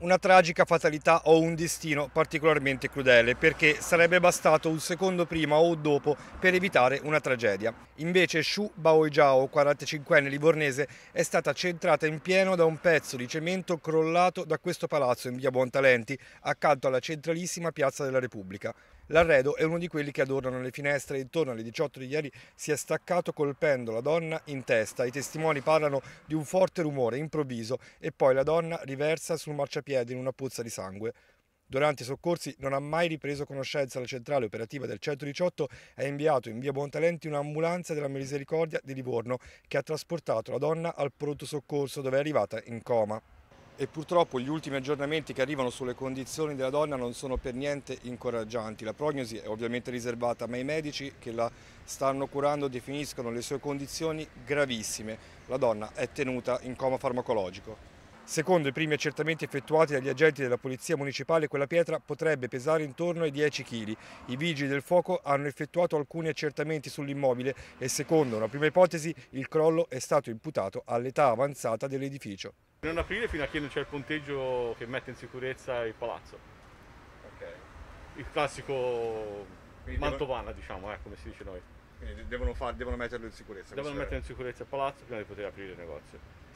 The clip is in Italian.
una tragica fatalità o un destino particolarmente crudele, perché sarebbe bastato un secondo prima o dopo per evitare una tragedia. Invece Shu Baojiao, 45enne livornese, è stata centrata in pieno da un pezzo di cemento crollato da questo palazzo in via Buontalenti, accanto alla centralissima piazza della Repubblica. L'arredo è uno di quelli che adornano le finestre intorno alle 18 di ieri si è staccato colpendo la donna in testa. I testimoni parlano di un forte rumore improvviso e poi la donna riversa sul marciapiede in una pozza di sangue. Durante i soccorsi non ha mai ripreso conoscenza la centrale operativa del 118 ha inviato in via Bontalenti un'ambulanza della Misericordia di Livorno che ha trasportato la donna al pronto soccorso dove è arrivata in coma e purtroppo gli ultimi aggiornamenti che arrivano sulle condizioni della donna non sono per niente incoraggianti. La prognosi è ovviamente riservata, ma i medici che la stanno curando definiscono le sue condizioni gravissime. La donna è tenuta in coma farmacologico. Secondo i primi accertamenti effettuati dagli agenti della Polizia Municipale, quella pietra potrebbe pesare intorno ai 10 kg. I vigili del fuoco hanno effettuato alcuni accertamenti sull'immobile e secondo una prima ipotesi il crollo è stato imputato all'età avanzata dell'edificio. Non aprire fino a che non c'è il ponteggio che mette in sicurezza il palazzo. Okay. Il classico Quindi Mantovana, devo... diciamo, eh, come si dice noi. Quindi devono, far, devono metterlo in sicurezza. Devono mettere in sicurezza il palazzo prima di poter aprire il negozio.